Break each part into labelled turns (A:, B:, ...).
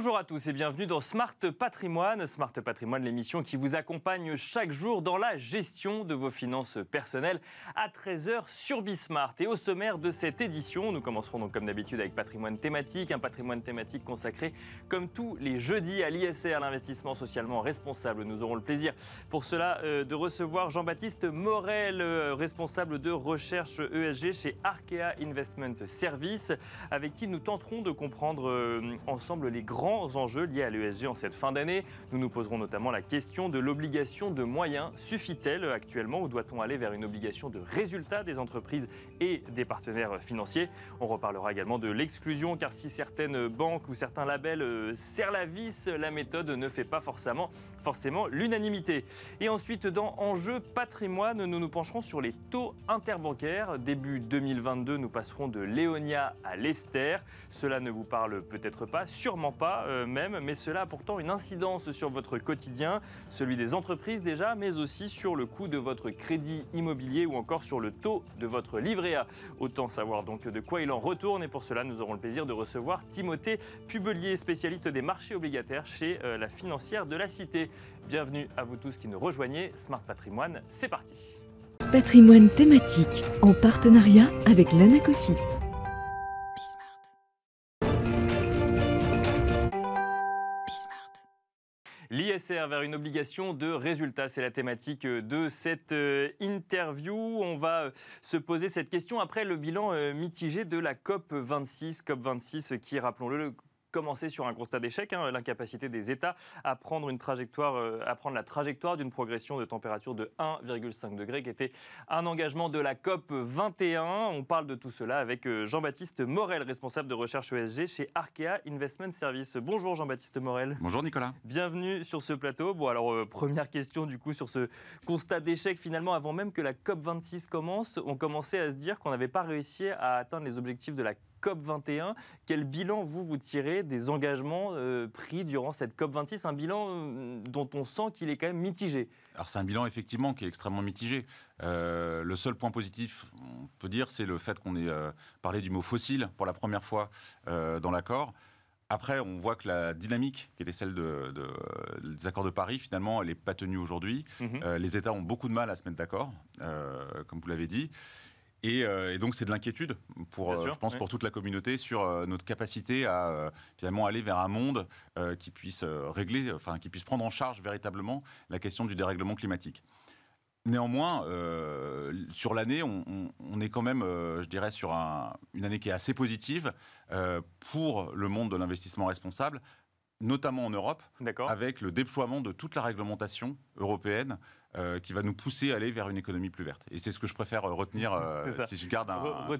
A: Bonjour à tous et bienvenue dans Smart Patrimoine. Smart Patrimoine, l'émission qui vous accompagne chaque jour dans la gestion de vos finances personnelles à 13h sur Bismart. Et au sommaire de cette édition, nous commencerons donc comme d'habitude avec patrimoine thématique, un patrimoine thématique consacré comme tous les jeudis à l'ISR, l'investissement socialement responsable. Nous aurons le plaisir pour cela euh, de recevoir Jean-Baptiste Morel, euh, responsable de recherche ESG chez Arkea Investment Service, avec qui nous tenterons de comprendre euh, ensemble les grands enjeux liés à l'ESG en cette fin d'année. Nous nous poserons notamment la question de l'obligation de moyens. Suffit-elle actuellement ou doit-on aller vers une obligation de résultat des entreprises et des partenaires financiers On reparlera également de l'exclusion, car si certaines banques ou certains labels euh, serrent la vis, la méthode ne fait pas forcément, forcément l'unanimité. Et ensuite, dans enjeux patrimoine, nous nous pencherons sur les taux interbancaires. Début 2022, nous passerons de Léonia à Lester, Cela ne vous parle peut-être pas, sûrement pas même, mais cela a pourtant une incidence sur votre quotidien, celui des entreprises déjà, mais aussi sur le coût de votre crédit immobilier ou encore sur le taux de votre livret A. Autant savoir donc de quoi il en retourne et pour cela nous aurons le plaisir de recevoir Timothée Pubelier, spécialiste des marchés obligataires chez euh, la financière de la Cité. Bienvenue à vous tous qui nous rejoignez. Smart Patrimoine, c'est parti.
B: Patrimoine thématique en partenariat avec l'Anacofi.
A: l'ISR vers une obligation de résultat. C'est la thématique de cette euh, interview. On va euh, se poser cette question après le bilan euh, mitigé de la COP26. COP26 qui, rappelons-le, commencer sur un constat d'échec, hein, l'incapacité des États à prendre, une trajectoire, euh, à prendre la trajectoire d'une progression de température de 1,5 degré, qui était un engagement de la COP 21. On parle de tout cela avec euh, Jean-Baptiste Morel, responsable de recherche ESG chez Arkea Investment Service. Bonjour Jean-Baptiste Morel. Bonjour Nicolas. Bienvenue sur ce plateau. Bon alors euh, première question du coup sur ce constat d'échec finalement avant même que la COP 26 commence, on commençait à se dire qu'on n'avait pas réussi à atteindre les objectifs de la COP21. Quel bilan vous vous tirez des engagements euh, pris durant cette COP26 Un bilan euh, dont on sent qu'il est quand même mitigé. Alors c'est un bilan effectivement qui est extrêmement mitigé.
C: Euh, le seul point positif, on peut dire, c'est le fait qu'on ait parlé du mot fossile pour la première fois dans l'accord. Après, on voit que la dynamique qui était celle de, des accords de Paris, finalement, elle n'est pas tenue aujourd'hui. Mhm. les États ont beaucoup de mal à se mettre d'accord, comme vous l'avez dit. Euh, et, donc c'est de l'inquiétude pour, euh, je pense, pour toute la communauté sur euh, notre capacité à finalement aller vers un monde qui puisse régler, qui puisse prendre en charge véritablement la question du dérèglement climatique. Néanmoins, sur l'année, on, est quand même, je dirais, sur une année qui est assez positive pour le monde de l'investissement responsable notamment en Europe, avec le déploiement de toute la réglementation européenne euh, qui va nous pousser à aller vers une économie plus verte. Et c'est ce que je préfère euh, retenir euh, si je garde un,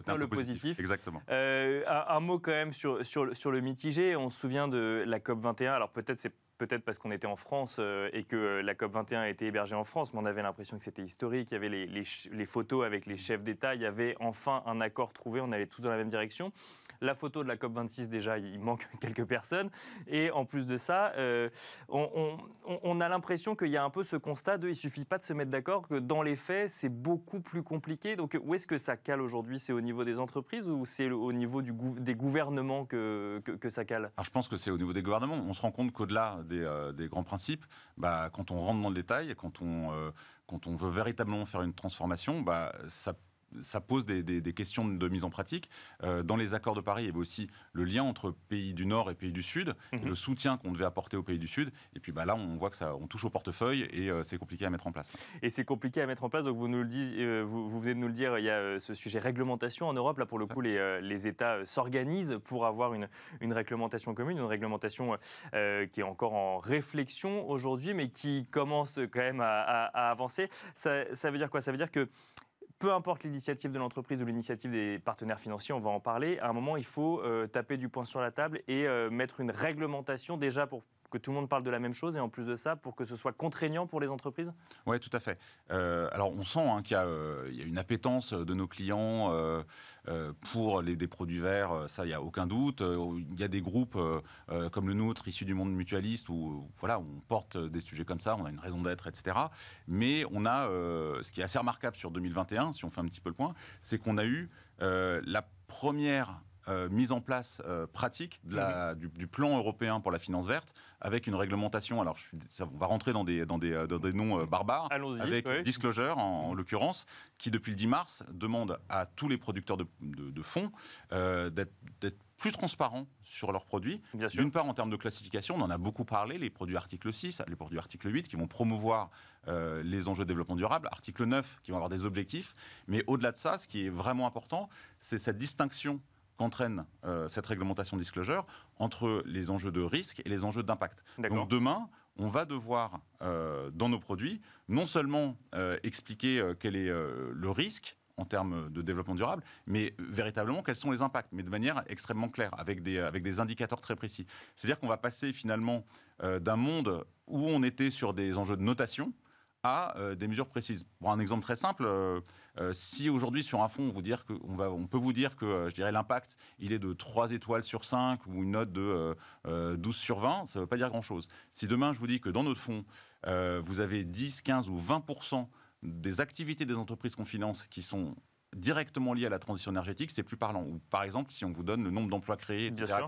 C: un le positif. Exactement.
A: un, mot quand même sur, sur, sur le mitigé. On se souvient de la COP 21. Alors peut-être c'est peut-être parce qu'on était en France euh, et que euh, la COP21 a été hébergée en France, mais on avait l'impression que c'était historique. Il y avait les, photos avec les chefs d'État, il y avait enfin un accord trouvé, on allait tous dans la même direction. La photo de la COP26, déjà, il manque quelques personnes. Et en plus de ça, euh, on, a l'impression qu'il y a un peu ce constat de il suffit pas de se mettre d'accord, que dans les faits, c'est beaucoup plus compliqué. Donc où est-ce que ça cale aujourd'hui C'est au niveau des entreprises ou c'est au niveau du, des gouvernements que, que ça cale Alors, Je pense que c'est au niveau des gouvernements. On se rend compte qu'au-delà
C: euh, des, grands principes, bah, quand on rentre dans le détail, quand on, euh, quand on veut véritablement faire une transformation, bah, ça peut ça pose des, questions de mise en pratique. Euh, dans les accords de Paris, il y avait aussi le lien entre pays du Nord et pays du Sud, mhm. le soutien qu'on devait apporter aux pays du Sud.
A: Et puis bah, là, on voit que ça, on touche au portefeuille et euh, c'est compliqué à mettre en place. Et c'est compliqué à mettre en place. Donc vous nous le euh, vous, venez de nous le dire, il y a ce sujet réglementation en Europe. Là, pour le coup, les, États s'organisent pour avoir une, réglementation commune, une réglementation qui est encore en réflexion aujourd'hui, mais qui commence quand même à, avancer. ça veut dire quoi Ça veut dire que peu importe l'initiative de l'entreprise ou l'initiative des partenaires financiers, on va en parler, à un moment, il faut euh, taper du poing sur la table et euh, mettre une réglementation déjà pour que tout le monde parle de la même chose et en plus de ça, pour que ce soit contraignant pour les entreprises Oui, tout à
C: fait. Euh, alors on sent hein, qu'il euh, y, a une appétence euh, de nos clients pour les, des produits verts, ça, il n'y a aucun doute. Il y a des groupes comme le nôtre, issus du monde mutualiste, où voilà, on porte des sujets comme ça, on a une raison d'être, etc. Mais on a, ce qui est assez remarquable sur 2021, si on fait un petit peu le point, c'est qu'on a eu la première euh, mise en place euh, pratique de la, du, plan européen pour la finance verte, avec une réglementation. Alors, je ça, on va rentrer dans des, dans des, euh, noms barbares, avec Disclosure en, l'occurrence, qui depuis le 10 mars demande à tous les producteurs de, fonds d'être plus transparents sur leurs produits. D'une part, en termes de classification, on en a beaucoup parlé, les produits article 6, les produits article 8, qui vont promouvoir les enjeux de développement durable, article 9, qui vont avoir des objectifs. Mais au-delà de ça, ce qui est vraiment important, c'est cette distinction qu'entraîne euh, cette réglementation disclosure entre les enjeux de risque et les enjeux d'impact. Donc demain, on va devoir, euh, dans nos produits, non seulement euh, expliquer quel est le risque en termes de développement durable, mais véritablement quels sont les impacts, mais de manière extrêmement claire, avec des, avec des indicateurs très précis. C'est-à-dire qu'on va passer finalement d'un monde où on était sur des enjeux de notation à des mesures précises. Pour un exemple très simple, euh, si aujourd'hui sur un fonds on, vous dire que, on, va, on peut vous dire que euh, je dirais l'impact il est de 3 étoiles sur 5 ou une note de 12 euh, sur 20, ça ne veut pas dire grand-chose. Si demain je vous dis que dans notre fonds vous avez 10, 15 ou 20 des activités des entreprises qu'on finance qui sont directement lié à la transition énergétique, c'est plus parlant. Ou par exemple, si on vous donne
A: le nombre d'emplois créés, etc.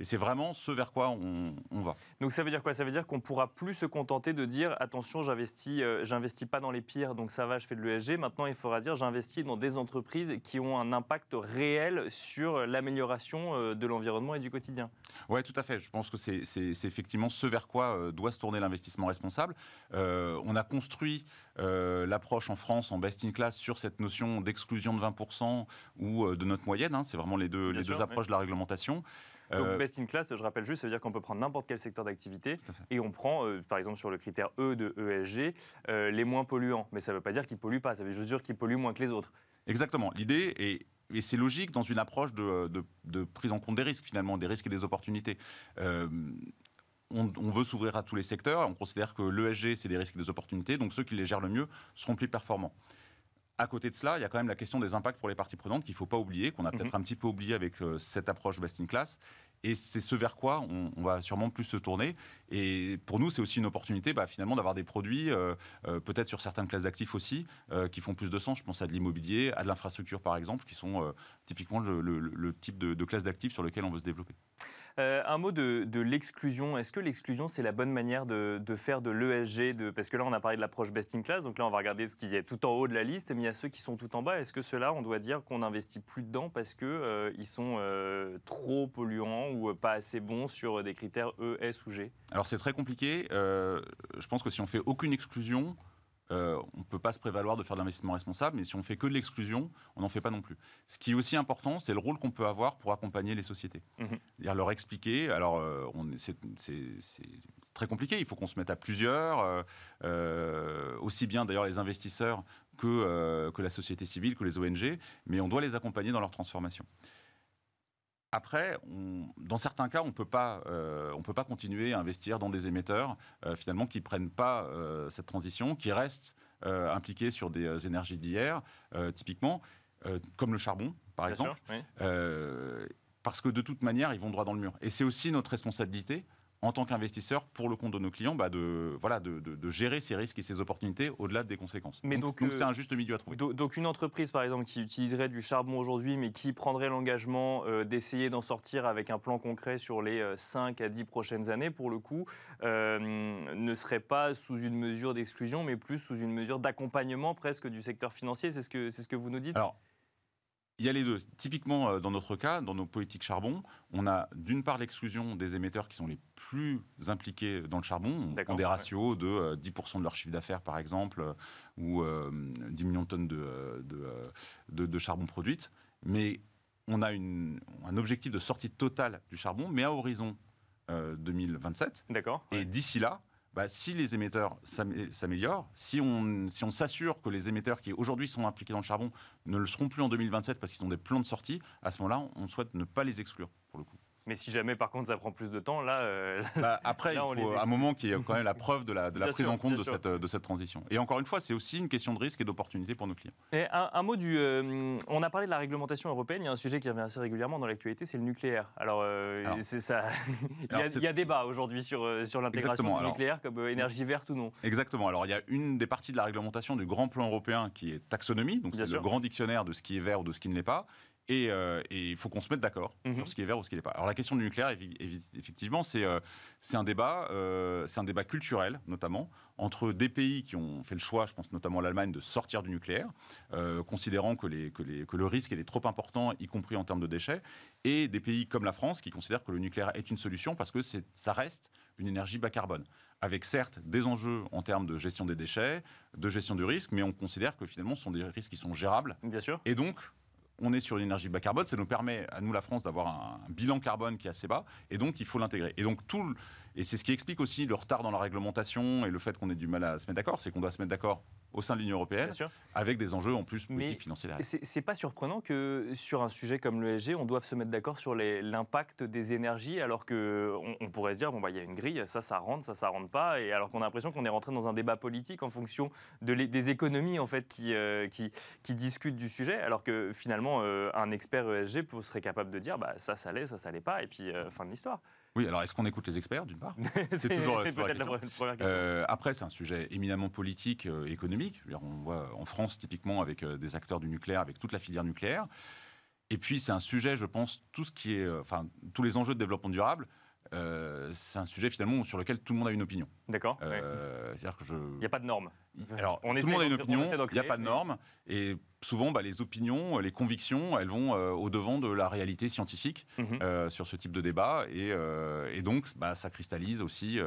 A: Et c'est vraiment ce vers quoi on, va. Donc ça veut dire quoi Ça veut dire qu'on ne pourra plus se contenter de dire attention, j'investis, euh, j'investis pas dans les pires, donc ça va, je fais de l'ESG. Maintenant, il faudra dire j'investis dans des entreprises qui ont un impact réel sur l'amélioration euh, de l'environnement et du quotidien.
C: Oui, tout à fait. Je pense que c'est, effectivement ce vers quoi euh, doit se tourner l'investissement responsable. on a construit euh, l'approche en France en best in class sur cette notion d'exclusion de 20% ou euh, de notre moyenne. Hein, c'est vraiment les deux, les approches de
A: la réglementation. Donc euh, best in class, je rappelle juste, ça veut dire qu'on peut prendre n'importe quel secteur d'activité et on prend, par exemple sur le critère E de ESG, les moins polluants. Mais ça ne veut pas dire qu'ils polluent pas, ça veut juste dire qu'ils polluent moins que les autres. Exactement. L'idée est, et c'est logique dans une approche de,
C: prise en compte des risques, finalement, des risques et des opportunités on, veut s'ouvrir à tous les secteurs, on considère que l'ESG, c'est des risques et des opportunités, donc ceux qui les gèrent le mieux seront plus performants. À côté de cela, il y a quand même la question des impacts pour les parties prenantes qu'il ne faut pas oublier, qu'on a peut-être mhm. un petit peu oublié avec euh, cette approche best in class. Et c'est ce vers quoi on, va sûrement plus se tourner. Et pour nous, c'est aussi une opportunité bah, finalement d'avoir des produits, euh, euh, peut-être sur certaines classes d'actifs aussi, qui font plus de sens. Je pense à de l'immobilier, à de l'infrastructure par exemple, qui sont typiquement le, type de, de classe d'actifs sur lequel on veut se développer.
A: Euh, un mot de, l'exclusion. Est-ce que l'exclusion, c'est la bonne manière de, faire de l'ESG de... Parce que là, on a parlé de l'approche best in class, donc là, on va regarder ce y est tout en haut de la liste, mais il y a ceux qui sont tout en bas. Est-ce que ceux-là, on doit dire qu'on n'investit plus dedans parce qu'ils euh, sont euh, trop polluants ou pas assez bons sur des critères E, ou G
C: Alors, c'est très compliqué. je pense que si on fait aucune exclusion, euh, on ne peut pas se prévaloir de faire de l'investissement responsable, mais si on fait que de l'exclusion, on n'en fait pas non plus. Ce qui est aussi important, c'est le rôle qu'on peut avoir pour accompagner les sociétés. Mhm. C'est-à-dire leur expliquer, alors euh, c'est très compliqué, il faut qu'on se mette à plusieurs, euh, aussi bien d'ailleurs les investisseurs que la société civile, que les ONG, mais on doit les accompagner dans leur transformation. Après, dans certains cas, on euh, ne peut pas continuer à investir dans des émetteurs, euh, finalement, qui ne prennent pas euh, cette transition, qui restent impliqués sur des énergies d'hier, typiquement, comme le charbon, par exemple. parce que de toute manière, ils vont droit dans le mur. Et c'est aussi notre responsabilité en tant qu'investisseur, pour le compte de nos clients, bah, de, voilà, de, gérer ces risques et ces opportunités au-delà des conséquences. Mais donc, euh, c'est un juste
A: milieu à trouver. donc, une entreprise, par exemple, qui utiliserait du charbon aujourd'hui, mais qui prendrait l'engagement euh, d'essayer d'en sortir avec un plan concret sur les 5 euh, à 10 prochaines années, pour le coup, ne serait pas sous une mesure d'exclusion, mais plus sous une mesure d'accompagnement presque du secteur financier. C'est ce, que, ce que vous nous dites il y a les deux. Typiquement, euh, dans notre cas, dans nos politiques
C: charbon, on a d'une part l'exclusion des émetteurs qui sont les plus impliqués dans le charbon, ont des ratios de 10% euh, de leur chiffre d'affaires, par exemple, euh, ou 10 millions de tonnes de, charbon produite. Mais on a un objectif de sortie totale du charbon, mais à horizon 2027. D'accord. Et d'ici là, bah, si les émetteurs s'améliorent, si on, si on s'assure que les émetteurs qui aujourd'hui sont impliqués dans le charbon ne le seront plus en 2027 parce qu'ils ont des plans de sortie, à ce moment-là, on souhaite ne pas les
A: exclure, pour le coup. Mais si jamais, par contre, ça prend plus de temps, là. Euh, bah, après, il faut un moment qui est quand même la preuve de la, prise en compte
C: euh, de cette, transition. Et encore une fois, c'est aussi une question de risque et d'opportunité pour nos clients.
A: Et un, mot du. Euh, on a parlé de la réglementation européenne. Il y a un sujet qui revient assez régulièrement dans l'actualité, c'est le nucléaire. Alors, c'est ça. il, y a, débat aujourd'hui sur, sur l'intégration du nucléaire comme énergie verte ou non.
C: Exactement. Alors, il y a une des parties de la réglementation du grand plan européen qui est taxonomie, donc c'est le grand dictionnaire de ce qui est vert ou de ce qui ne l'est pas. Euh, et il faut qu'on se mette d'accord mhm. sur ce qui est vert ou ce qui n'est pas. Alors la question du nucléaire, effectivement, euh, c'est un débat, euh, c'est un débat culturel notamment entre des pays qui ont fait le choix, je pense notamment l'Allemagne, de sortir du nucléaire, considérant que, les, les, que, le risque est trop important, y compris en termes de déchets, et des pays comme la France qui considèrent que le nucléaire est une solution parce que ça reste une énergie bas carbone, avec certes des enjeux en termes de gestion des déchets, de gestion du risque, mais on considère que finalement ce sont des risques qui sont gérables. Bien sûr. Et donc on est sur une énergie bas carbone, ça nous permet à nous la France d'avoir un, bilan carbone qui est assez bas, et donc il faut l'intégrer. Et donc tout, et c'est ce qui explique aussi le retard dans la réglementation et le fait qu'on ait du mal à se mettre d'accord, c'est qu'on doit se mettre d'accord au sein de l'Union européenne, avec des enjeux en plus politiques, financiers.
A: C'est pas surprenant que sur un sujet comme l'ESG, on doive se mettre d'accord sur l'impact des énergies, alors qu'on on pourrait se dire, bon, bah, il y a une grille, ça, ça rentre, ça, ça rentre pas, et alors qu'on a l'impression qu'on est rentré dans un débat politique en fonction des économies, en fait, euh, qui, discutent du sujet, alors que finalement, euh, un expert ESG serait capable de dire, bah, ça, ça allait, ça, ça l'est pas, et puis, euh, fin de l'histoire.
C: Oui, alors est-ce qu'on écoute les experts d'une part C'est toujours euh, après, c'est un sujet éminemment politique, et euh, économique. On voit euh, en France typiquement avec des acteurs du nucléaire, avec toute la filière nucléaire. Et puis c'est un sujet, je pense, tout ce qui est, enfin tous les enjeux de développement durable euh, c'est un sujet finalement sur lequel tout le monde a une opinion. D'accord. Euh, je. Il n'y a pas de normes. Alors, on tout le monde a une opinion. Il n'y a pas de normes. Et souvent, bah, les opinions, euh, les convictions, elles vont au devant de la réalité scientifique mhm. sur ce type de débat. Et, donc, bah, ça cristallise aussi,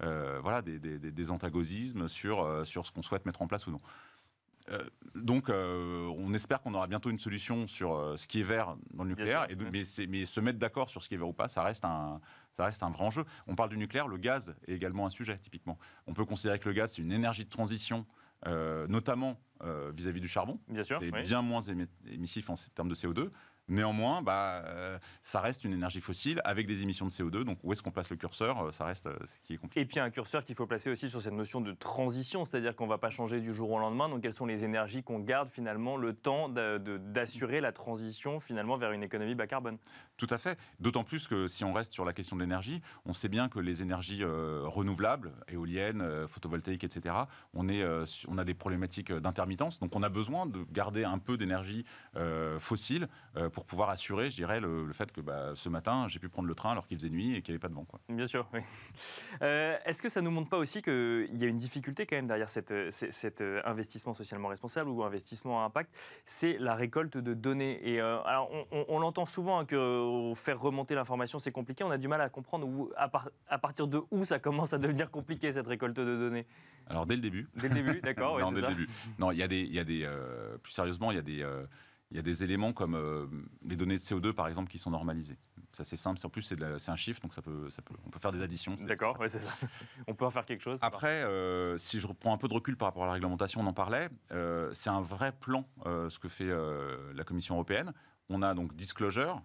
C: voilà, des, des, antagonismes sur sur ce qu'on souhaite mettre en place ou non. Euh, donc, euh, on espère qu'on aura bientôt une solution sur euh, ce qui est vert dans le nucléaire. mais, se mettre d'accord sur ce qui est vert ou pas, ça reste un, ça reste un vrai enjeu. On parle du nucléaire, le gaz est également un sujet, typiquement. On peut considérer que le gaz, c'est une énergie de transition. notamment vis-à-vis du charbon. Bien sûr. bien moins émissif en termes de CO2. Néanmoins, bah, euh, ça reste une énergie fossile avec des émissions de CO2. Donc, où est-ce qu'on place le curseur euh, Ça reste euh, ce qui est
A: compliqué. Et puis, un curseur qu'il faut placer aussi sur cette notion de transition, c'est-à-dire qu'on ne va pas changer du jour au lendemain. Donc, quelles sont les énergies qu'on garde finalement le temps d'assurer la transition finalement vers une économie bas carbone Tout
C: à fait. D'autant plus que si on reste sur la question de l'énergie, on sait bien que les énergies renouvelables, éoliennes, photovoltaïques, etc., on, est, on a des problématiques d'intermittence. Donc, on a besoin de garder un peu d'énergie fossile pour pour pouvoir assurer, je dirais, le, fait que bah, ce matin, j'ai pu prendre le train alors qu'il faisait nuit et qu'il n'y avait pas de vent. Quoi.
A: Bien sûr, oui. Euh, est-ce que ça nous montre pas aussi qu'il y a une difficulté quand même derrière cette, euh, cet euh, investissement socialement responsable ou investissement à impact C'est la récolte de données. Et alors, on, l'entend souvent hein, que faire remonter l'information, c'est compliqué. On a du mal à comprendre où, à, partir de où ça commence à devenir compliqué, cette récolte de données. Alors, dès le début. Dès le début, d'accord. non, dès le début.
C: Non, il y a des... Y a des plus sérieusement, il y a des il y a des éléments comme euh, les données de CO2, par exemple, qui sont normalisées. Ça, c'est simple. En plus, c'est un chiffre, donc ça peut, on peut faire des additions.
A: D'accord, c'est ça. on peut en faire quelque chose. Après,
C: euh, si je reprends un peu de recul par rapport à la réglementation, on en parlait, euh, c'est un vrai plan, ce que fait la Commission européenne. On a donc Disclosure,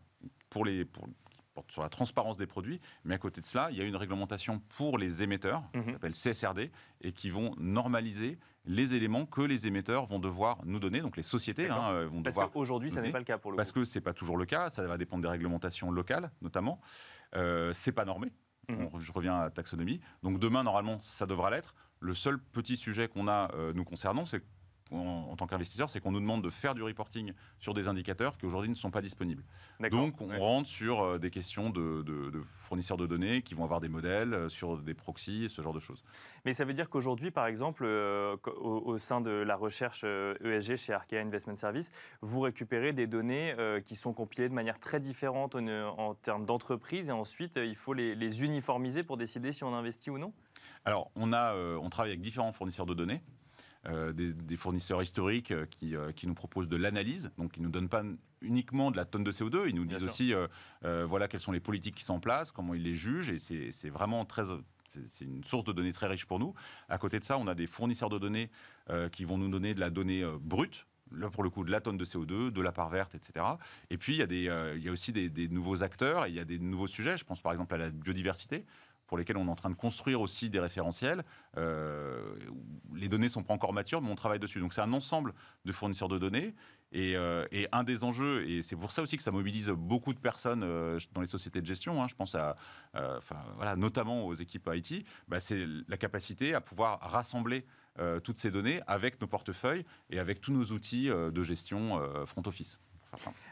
C: pour les, qui porte sur la transparence des produits, mais à côté de cela, il y a une réglementation pour les émetteurs, mhm. qui s'appelle CSRD, et qui vont normaliser les éléments que les émetteurs vont devoir nous donner, donc les sociétés hein, euh, vont devoir. Parce qu'aujourd'hui, ça n'est pas le cas pour le Parce que c'est pas toujours le cas, ça va dépendre des réglementations locales, notamment. Euh, c'est pas normé. Mmh. je reviens à la taxonomie. Donc demain, normalement, ça devra l'être. Le seul petit sujet qu'on a euh, nous concernant, c'est en, tant qu'investisseur, c'est qu'on nous demande de faire du reporting sur des indicateurs qui aujourd'hui ne sont pas disponibles. Donc on rentre sur
A: euh, des questions de, fournisseurs de données qui vont avoir des modèles, euh, sur des proxys, ce genre de choses. Mais ça veut dire qu'aujourd'hui, par exemple, euh, au, sein de la recherche ESG e chez Arkea Investment Service, vous récupérez des données qui sont compilées de manière très différente en, termes d'entreprise et ensuite il faut les, uniformiser pour décider si on investit ou non Alors on, a, on travaille avec différents fournisseurs de données. Euh, des, fournisseurs historiques euh,
C: euh, qui, nous proposent de l'analyse. Donc, ils ne nous donnent pas uniquement de la tonne de CO2, ils nous disent aussi voilà quelles sont les politiques qui sont en place, comment ils les jugent. Et c'est vraiment très, c'est une source de données très riche pour nous. À côté de ça, on a des fournisseurs de données qui vont nous donner de la donnée brute. Là, pour le coup, de la tonne de CO2, de la part verte, etc. Et puis, il y a, des, il y aussi des, des nouveaux acteurs, il y a des nouveaux sujets. Je pense par exemple à la biodiversité pour lesquels on est en train de construire aussi des référentiels. Euh, les données ne sont pas encore matures, mais on travaille dessus. Donc c'est un ensemble de fournisseurs de données. Et, euh, un des enjeux, et c'est pour ça aussi que ça mobilise beaucoup de personnes euh, dans les sociétés de gestion, hein, je pense à, notamment aux équipes IT, bah, c'est la capacité à pouvoir rassembler toutes ces données avec nos portefeuilles et avec tous nos outils de gestion front office.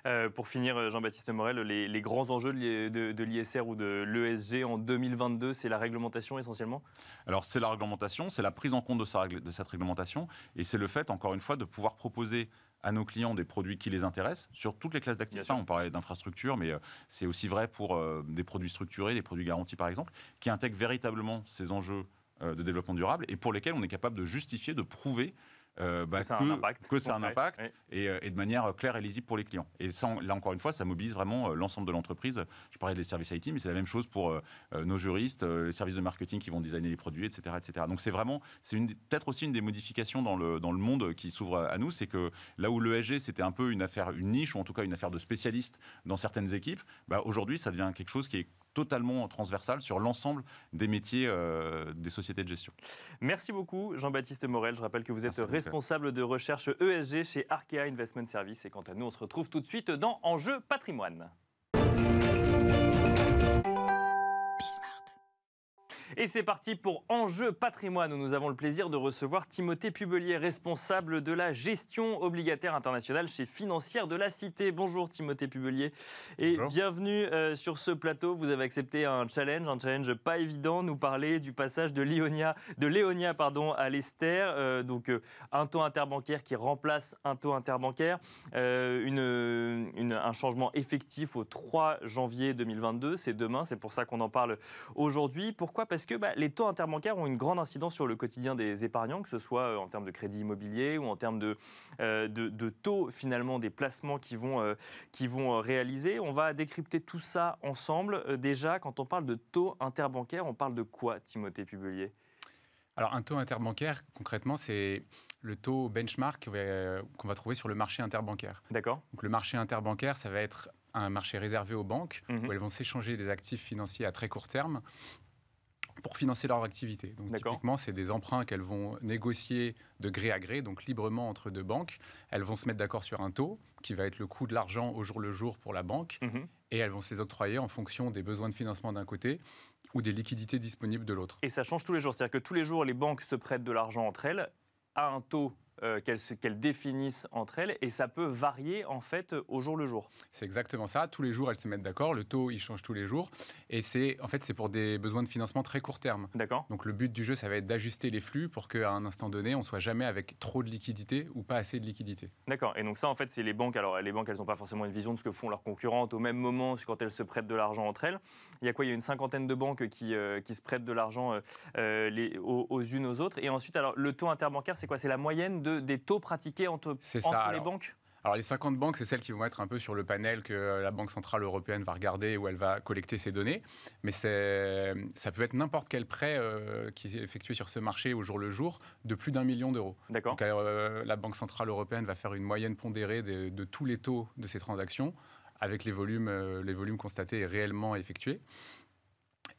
A: Euh, pour finir, euh, Jean-Baptiste Morel, les, grands enjeux de, l'ISR ou de l'ESG en 2022, c'est la réglementation essentiellement Alors
C: c'est la réglementation, c'est la prise en compte de, de cette réglementation, et c'est le fait, encore une fois, de pouvoir proposer à nos clients des produits qui les intéressent sur toutes les classes d'actifs. on parlait d'infrastructure, mais euh, c'est aussi vrai pour des produits structurés, des produits garantis par exemple, qui intègrent véritablement ces enjeux de développement durable et pour lesquels on est capable de justifier, de prouver euh, bah, que, ça a un impact, euh, et, de manière euh, claire et lisible pour les clients. Et ça, là encore une fois, ça mobilise vraiment l'ensemble de l'entreprise. Je parlais des services IT, mais c'est la même chose pour nos juristes, les services de marketing qui vont designer les produits, etc. etc. Donc c'est vraiment, c'est peut-être aussi une des modifications dans le, dans le monde qui s'ouvre à nous, c'est que là où l'ESG c'était un peu une affaire, une niche, ou en tout cas une affaire de spécialistes dans certaines équipes, bah, aujourd'hui ça devient quelque chose qui est totalement transversale sur l'ensemble des métiers euh, des sociétés
A: de gestion. Merci beaucoup Jean-Baptiste Morel. Je rappelle que vous êtes responsable de recherche ESG chez Arkea Investment Service. Et quant à nous, on se retrouve tout de suite dans Enjeu patrimoine. Et c'est parti pour Enjeu patrimoine où nous avons le plaisir de recevoir Timothée Pubelier, responsable de la gestion obligataire internationale chez Financière de la Cité. Bonjour Timothée Pubelier et bienvenue euh, sur ce plateau. Vous avez accepté un challenge, un challenge pas évident, nous parler du passage de Léonia, de Léonia pardon, à l'Esther, euh, donc euh, un taux interbancaire qui remplace un taux interbancaire, un changement effectif au 3 janvier 2022, c'est demain, c'est pour ça qu'on en parle aujourd'hui. Pourquoi est-ce que bah, les taux interbancaires ont une grande incidence sur le quotidien des épargnants, que ce soit euh, en termes de crédit immobilier ou en termes de, euh, de, taux finalement des placements qui vont, euh, vont réaliser. On va décrypter tout ça ensemble. déjà, quand on parle de taux interbancaires, on parle de quoi, Timothée Publier alors un taux interbancaire, concrètement, c'est le taux benchmark qu'on va
B: trouver sur le marché interbancaire. D'accord. Donc le marché interbancaire, ça va être un marché réservé aux banques, mmh où elles vont s'échanger des actifs financiers à très court terme pour financer leur activité. Donc typiquement, c'est des emprunts qu'elles vont négocier de gré à gré, donc librement entre deux banques. Elles vont se mettre d'accord sur un taux qui va être le coût de l'argent au jour le jour pour la banque, mhm. et elles vont se les octroyer en fonction des besoins de financement d'un côté ou des liquidités disponibles de l'autre.
A: Et ça change tous les jours, c'est-à-dire que tous les jours, les banques se prêtent de l'argent entre elles à un taux euh, qu'elles définissent entre elles et ça peut varier en fait au jour le jour. C'est exactement ça. Tous les jours, elles se mettent d'accord. Le taux,
B: il change tous les jours. Et c'est en fait, c'est pour des besoins de financement très court terme. D'accord. Donc le but du jeu, ça va être d'ajuster les flux pour qu'à un instant donné, on soit jamais avec trop de liquidité ou pas assez de liquidité.
A: D'accord. Et donc ça, en fait, c'est les banques. Alors les banques, elles n'ont pas forcément une vision de ce que font leurs concurrentes au même moment quand elles se prêtent de l'argent entre elles. Il y a quoi Il y a une cinquantaine de banques qui, euh, qui se prêtent de l'argent euh, aux, aux, unes aux autres. Et ensuite, alors le taux interbancaire, c'est quoi C'est la moyenne de des taux pratiqués entre, entre les banques
B: alors les 50 banques, c'est celles qui vont être un peu sur le panel que la Banque Centrale Européenne va regarder où elle va collecter ses données. Mais ça peut être n'importe quel prêt euh, qui est effectué sur ce marché au jour le jour de plus d'un million d'euros. D'accord. Donc euh, la Banque Centrale Européenne va faire une moyenne pondérée de, tous les taux de ces transactions avec les volumes, euh, les volumes constatés et réellement effectués.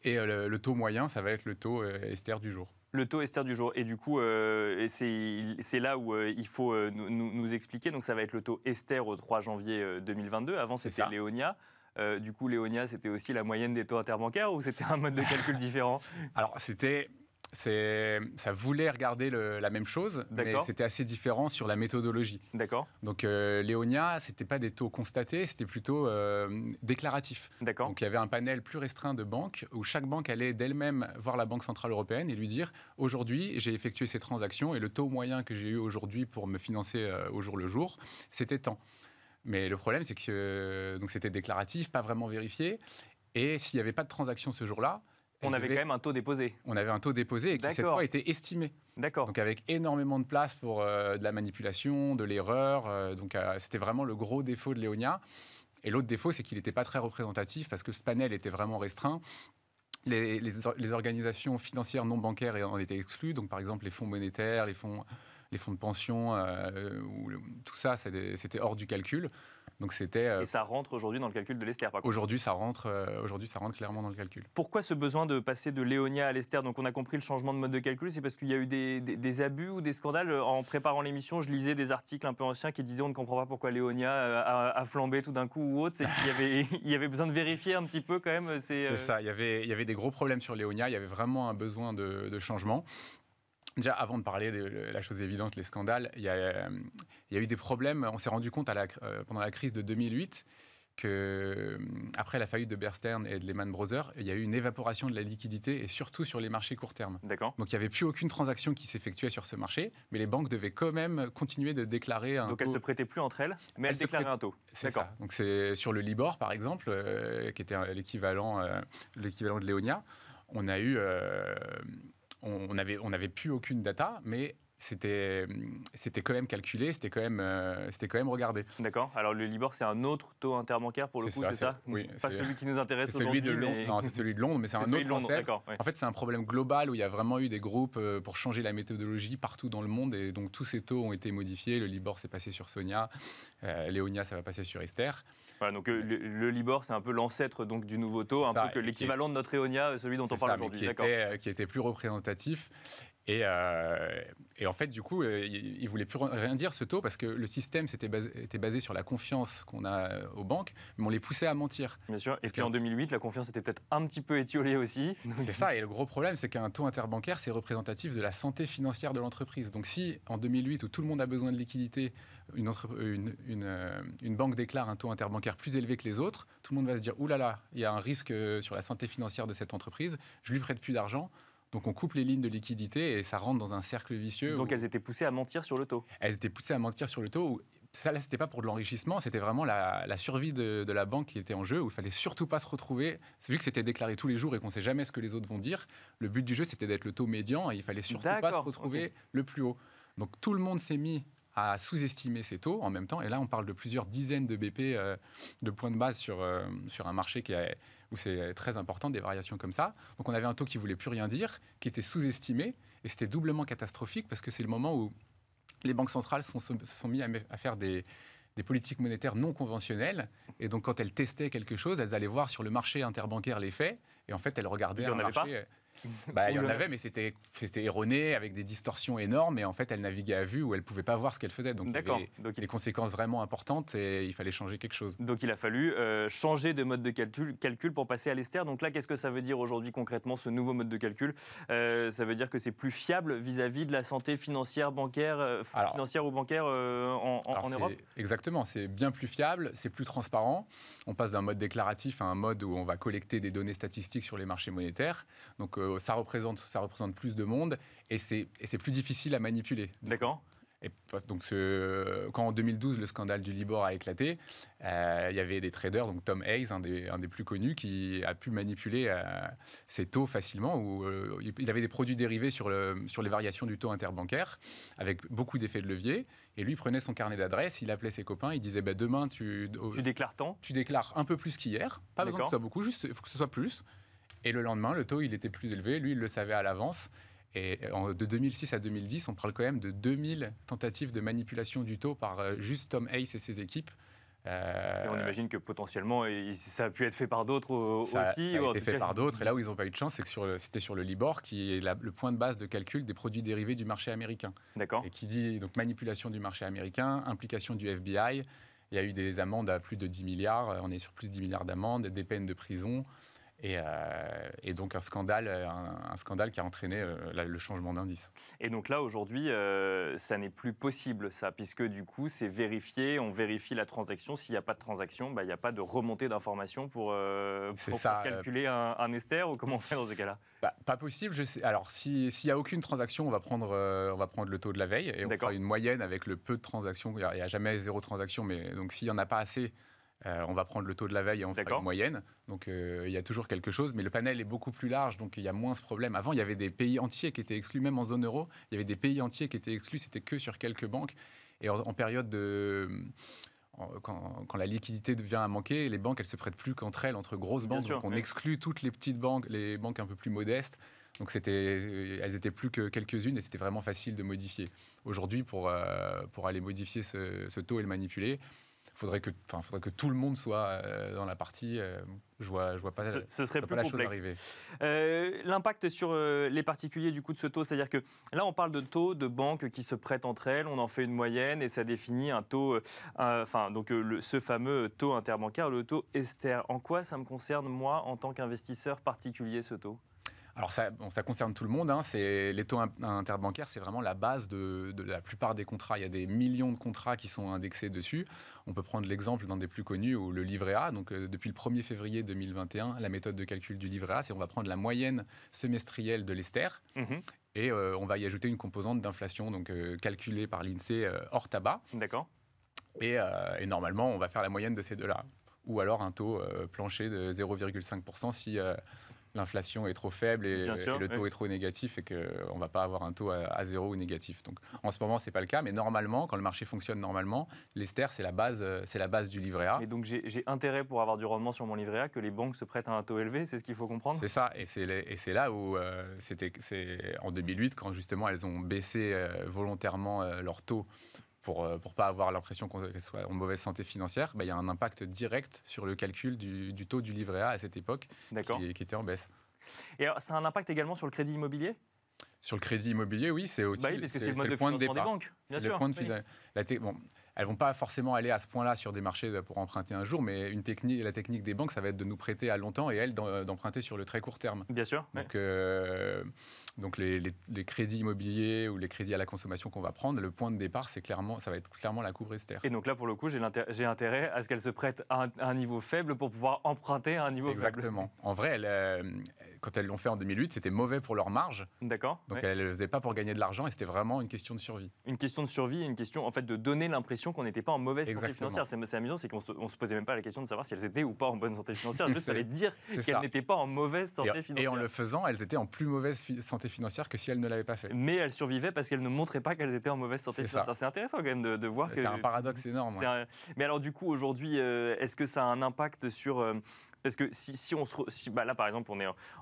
B: Et euh, le, taux moyen, ça va être le taux euh, esther du jour.
A: Le taux esther du jour. Et du coup, euh, c'est là où il faut nous, nous, expliquer. Donc, ça va être le taux esther au 3 janvier 2022. Avant, c'était Léonia. du coup, Léonia, c'était aussi la moyenne des taux interbancaires ou c'était un mode de calcul différent Alors, c'était
B: ça voulait regarder la même chose, mais c'était assez différent sur la méthodologie. D'accord. Donc euh, Léonia, c'était pas des taux constatés, c'était plutôt euh, déclaratif. D'accord. Donc il y avait un panel plus restreint de banques où chaque banque allait d'elle-même voir la Banque Centrale Européenne et lui dire aujourd'hui j'ai effectué ces transactions et le taux moyen que j'ai eu aujourd'hui pour me financer euh, au jour le jour, c'était tant. Mais le problème, c'est que donc c'était déclaratif, pas vraiment vérifié. Et s'il n'y avait pas de transaction ce jour-là, on avait quand même un taux déposé. On avait un taux déposé et qui cette fois était estimé. D'accord. Donc avec énormément de place pour euh, de la manipulation, de l'erreur. Euh, donc euh, c'était vraiment le gros défaut de Léonia. Et l'autre défaut, c'est qu'il n'était pas très représentatif parce que ce panel était vraiment restreint. Les, organisations financières non bancaires en étaient exclues, donc par exemple les fonds monétaires, les fonds, de pension, tout ça, c'était hors du calcul. Donc c'était. Euh, Et
A: ça rentre aujourd'hui dans le calcul de l'Esther. Aujourd'hui,
B: ça rentre. Euh, aujourd'hui, ça rentre clairement dans le calcul.
A: Pourquoi ce besoin de passer de l'éonia à l'ester Donc on a compris le changement de mode de calcul, c'est parce qu'il y a eu des, abus ou des scandales. Euh, en préparant l'émission, je lisais des articles un peu anciens qui disaient on ne comprend pas pourquoi l'éonia a, flambé tout d'un coup ou autre. C'est qu'il y avait, il y avait besoin de vérifier un petit peu quand même. C'est, ça.
B: Il y avait, il y avait des gros problèmes sur l'éonia. Il y avait vraiment un besoin de, de changement. Déjà, avant de parler de la chose évidente, les scandales, il y a, euh, il eu des problèmes. On s'est rendu compte à la, euh, pendant la crise de 2008 que, euh, après la faillite de Berstern et de Lehman Brothers, il y a eu une évaporation de la liquidité et surtout sur les marchés court terme. D'accord. Donc il n'y avait plus aucune transaction qui s'effectuait sur ce marché, mais les banques devaient quand même continuer de déclarer un Donc elles ne se
A: prêtaient plus entre elles, mais elles, déclaraient un taux. ça.
B: Donc c'est sur le Libor par exemple, qui était l'équivalent de l'Eonia, on a eu on n'avait avait plus aucune data, mais c'était c'était quand même calculé, c'était quand même euh,
A: c'était quand même regardé. D'accord. Alors le Libor, c'est un autre taux interbancaire pour le coup, c'est ça, Oui. Pas celui qui nous intéresse aujourd'hui. Londres, Non, c'est celui de Londres, mais c'est un autre Londres,
B: En fait, c'est un problème global où il y a vraiment eu des groupes euh, pour changer la méthodologie partout dans le monde et donc tous ces taux ont été modifiés. Le Libor s'est passé sur
A: Sonia, euh, l'Eonia, ça va passer sur Esther. Voilà, donc le, Libor, c'est un peu l'ancêtre donc du nouveau taux, un peu l'équivalent de notre Eonia, celui dont on parle aujourd'hui. Qui, était,
B: qui était plus représentatif euh, et, en fait, du coup, euh, il ne voulait plus rien dire ce taux parce que le système était basé, sur la confiance qu'on a euh, aux banques, mais on les poussait à mentir. Bien sûr. Est-ce en 2008, la confiance était peut-être un petit peu étiolée aussi. C'est ça. Et le gros problème, c'est qu'un taux interbancaire, c'est représentatif de la santé financière de l'entreprise. Donc si en 2008, où tout le monde a besoin de liquidités, une, banque déclare un taux interbancaire plus élevé que les autres, tout le monde va se dire, oulala, là là, il y a un risque sur la santé financière de cette entreprise, je lui prête plus d'argent. Donc on coupe les lignes de liquidité et ça rentre dans un cercle vicieux. Donc elles étaient poussées à mentir sur le taux Elles étaient poussées à mentir sur le taux. Ça, là, c'était pas pour de l'enrichissement, c'était vraiment la, survie de, la banque qui était en jeu, où il fallait surtout pas se retrouver. Vu que c'était déclaré tous les jours et qu'on sait jamais ce que les autres vont dire, le but du jeu, c'était d'être le taux médian et il fallait surtout pas se retrouver le plus haut. Donc tout le monde s'est mis à sous-estimer ces taux en même temps. Et là, on parle de plusieurs dizaines de BP euh, de points de base sur, euh, sur un marché qui a où c'est euh, très important, des variations comme ça. Donc on avait un taux qui voulait plus rien dire, qui était sous-estimé, et c'était doublement catastrophique parce que c'est le moment où les banques centrales se sont, sont mises à, faire des, des politiques monétaires non conventionnelles. Et donc, quand elles testaient quelque chose, elles allaient voir sur le marché interbancaire les faits. Et en fait, elles regardaient un marché. Euh, bah, il y en avait, mais c'était erroné, avec des distorsions énormes, et en fait, elle naviguait à vue où elle ne pouvait pas voir ce qu'elle faisait. Donc, il y avait des conséquences vraiment importantes et il fallait changer quelque chose.
A: Donc, il a fallu euh, changer de mode de calcul, calcul pour passer à l'ester. Donc là, qu'est-ce que ça veut dire aujourd'hui concrètement, ce nouveau mode de calcul euh, Ça veut dire que c'est plus fiable vis-à-vis de la santé financière, bancaire, euh, financière ou bancaire en, en Europe
B: Exactement, c'est bien plus fiable, c'est plus transparent.
A: On passe d'un mode déclaratif à un mode où
B: on va collecter des données statistiques sur les marchés monétaires. Donc, euh, ça, représente, ça représente plus de monde et c'est plus difficile à manipuler. D'accord. donc, quand en 2012 le scandale du Libor a éclaté, euh, il y avait des traders, donc Tom Hayes, un des, un des plus connus, qui a pu manipuler ces euh, ses taux facilement. Où, il avait des produits dérivés sur, le, sur les variations du taux interbancaire, avec beaucoup d'effets de levier. Et lui prenait son carnet d'adresse, il appelait ses copains, il disait bah, Demain, tu. tu déclares tant Tu déclares un peu plus qu'hier, pas besoin que ce soit beaucoup, juste il faut que ce soit plus. Et le lendemain, le taux, il était plus élevé. Lui, il le savait à l'avance. Et euh, de 2006 à 2010, on parle quand même de 2000 tentatives de manipulation du taux par euh, juste
A: Tom Hayes et ses équipes. Euh, et on imagine que potentiellement, ça a pu être fait par d'autres aussi. Ça a été fait par d'autres. Et là où ils
B: n'ont pas eu de chance, c'est que c'était sur le Libor, qui est le point de base de calcul des produits dérivés du marché américain. D'accord. Et qui dit donc manipulation du marché américain, implication du FBI. Il y a eu des amendes à plus de 10 milliards. On est sur plus de 10 milliards d'amendes, des peines de prison. Euh, et, donc un scandale, un, scandale qui a entraîné euh, le changement
A: d'indice. Et donc là, aujourd'hui, euh, ça n'est plus possible, ça, puisque du coup, c'est vérifié, on vérifie la transaction. S'il n'y a pas de transaction, bah, il n'y a pas de remontée d'informations pour, calculer un, un, ester ou comment on fait dans ce cas-là
B: bah, Pas possible. Je sais. Alors, s'il n'y a aucune transaction, on va, prendre, on va prendre le taux de la veille et on fera une moyenne avec le peu de transactions. Il n'y a, a, jamais zéro transaction, mais donc s'il n'y en a pas assez, euh, on va prendre le taux de la veille et on fera une moyenne. Donc euh, il y a toujours quelque chose, mais le panel est beaucoup plus large, donc il y a moins ce problème. Avant, il y avait des pays entiers qui étaient exclus, même en zone euro, il y avait des pays entiers qui étaient exclus, c'était que sur quelques banques. Et en, période de... Quand, la liquidité devient à manquer, les banques, elles se prêtent plus qu'entre elles, entre grosses banques. donc on exclut toutes les petites banques, les banques un peu plus modestes. Donc elles étaient plus que quelques-unes et c'était vraiment facile de modifier. Aujourd'hui, pour, euh, aller modifier ce, taux et le manipuler, faudrait que, enfin, faudrait que tout le monde soit euh, dans la partie. Euh, je vois, je vois pas. Ce, ce serait plus complexe.
A: Euh, l'impact sur les particuliers du coup de ce taux, c'est-à-dire que là, on parle de taux de banques qui se prêtent entre elles, on en fait une moyenne et ça définit un taux, enfin donc ce fameux taux interbancaire, le taux Esther. En quoi ça me concerne moi en tant qu'investisseur particulier ce taux alors ça, concerne tout le monde. Hein. c'est les taux
B: interbancaires, c'est vraiment la base de, la plupart des contrats. Il y a des millions de contrats qui sont indexés dessus. On peut prendre l'exemple d'un des plus connus, où le livret A. Donc euh, depuis le 1er février 2021, la méthode de calcul du livret A, c'est on va prendre la moyenne semestrielle de l'ester. Mhm. Et euh, on va y ajouter une composante d'inflation, donc euh, calculée par l'INSEE hors tabac. D'accord. Et, normalement, on va faire la moyenne de ces deux-là ou alors un taux plancher de 0,5% si l'inflation est trop faible et, le taux est trop négatif et qu'on euh, ne va pas avoir un taux à, zéro ou négatif. Donc en ce moment, ce n'est pas le cas, mais normalement, quand le marché fonctionne normalement, l'ester, c'est la, base, euh, la base du livret A. Et donc j'ai intérêt pour avoir du rendement sur mon livret A que les banques se prêtent à un taux élevé, c'est ce qu'il faut comprendre C'est ça, et c'est là où euh, c'était en 2008, quand justement elles ont baissé volontairement leur taux pour ne euh, pas avoir l'impression qu'on soit en mauvaise santé financière, bah, il y a un impact direct sur le calcul du, du taux du livret A à cette époque, qui, qui était en baisse.
A: Et ça a un impact également sur le crédit immobilier
B: sur le crédit immobilier, oui, c'est aussi bah c'est le, point de départ. Des banques, bien sûr. elles vont pas forcément aller à ce point-là sur des marchés bah, pour emprunter un jour, mais une technique, la technique des banques, ça va être de nous prêter à longtemps et elles d'emprunter sur le très court terme. Bien sûr. Donc, euh, donc les, crédits immobiliers ou les crédits à la consommation qu'on va prendre, le point de départ, c'est clairement, ça va être clairement la couvre Esther.
A: Et donc là, pour le coup, j'ai intérêt à ce qu'elle se prête à un, niveau faible pour pouvoir emprunter à un niveau faible. Exactement. En vrai, elle, euh, quand elles l'ont fait en 2008, c'était mauvais pour leur marge. D'accord. Donc elles
B: ne le faisaient pas pour gagner de l'argent et c'était vraiment une question de survie.
A: Une question de survie, une question en fait de donner l'impression qu'on n'était pas en mauvaise santé financière. C'est amusant, c'est qu'on se, se posait même pas la question de savoir si elles étaient ou pas en bonne santé financière. Juste fallait dire qu'elles n'étaient pas en mauvaise santé
B: financière. Et en le faisant, elles étaient en plus mauvaise santé financière que si elles ne l'avaient pas fait.
A: Mais elles survivaient parce qu'elles ne montraient pas qu'elles étaient en mauvaise santé financière. C'est intéressant quand même de, voir que. C'est un paradoxe énorme. Mais alors du coup aujourd'hui, euh, est-ce que ça a un impact sur euh, parce que si, on bah là, par exemple,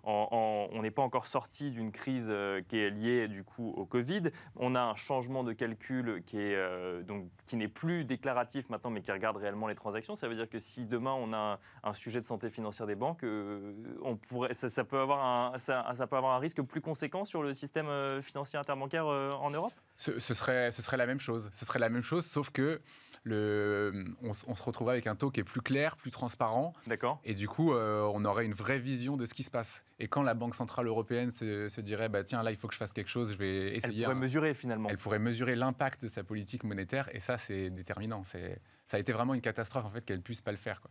A: on n'est pas encore sorti d'une crise euh, qui est liée du coup au Covid. On a un changement de calcul qui euh, donc qui n'est plus déclaratif maintenant, mais qui regarde réellement les transactions. Ça veut dire que si demain on a un, sujet de santé financière des banques, euh, on pourrait, ça, peut avoir ça, peut avoir un risque plus conséquent sur le système financier interbancaire en Europe
B: ce, serait, la même chose. Ce serait la même chose, sauf que le, on, se retrouverait avec un taux qui est plus clair, plus transparent. D'accord. Et du coup, euh, on aurait une vraie vision de ce qui se passe. Et quand la Banque Centrale Européenne se, dirait, bah, tiens, là, il faut que je fasse quelque chose, je vais essayer. Elle pourrait mesurer finalement. Elle pourrait mesurer l'impact de sa politique monétaire, et ça, c'est déterminant. Ça a été vraiment une catastrophe, en fait, qu'elle puisse pas le faire. Quoi.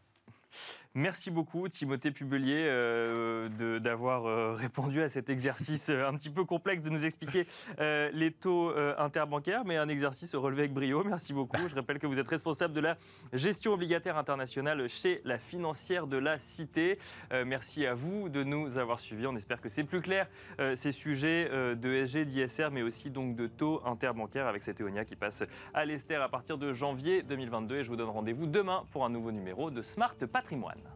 A: Merci beaucoup, Timothée Pubelier, euh, d'avoir euh, répondu à cet exercice euh, un petit peu complexe de nous expliquer les taux interbancaires, mais un exercice relevé avec brio. Merci beaucoup. Je rappelle que vous êtes responsable de la gestion obligataire internationale chez la financière de la Cité. merci à vous de nous avoir suivis. On espère que c'est plus clair ces sujets de SG, d'ISR, mais aussi donc de taux interbancaires avec cette Eonia qui passe à l'Esther à partir de janvier 2022. Et je vous donne rendez-vous demain pour un nouveau numéro de Smart patrimoine.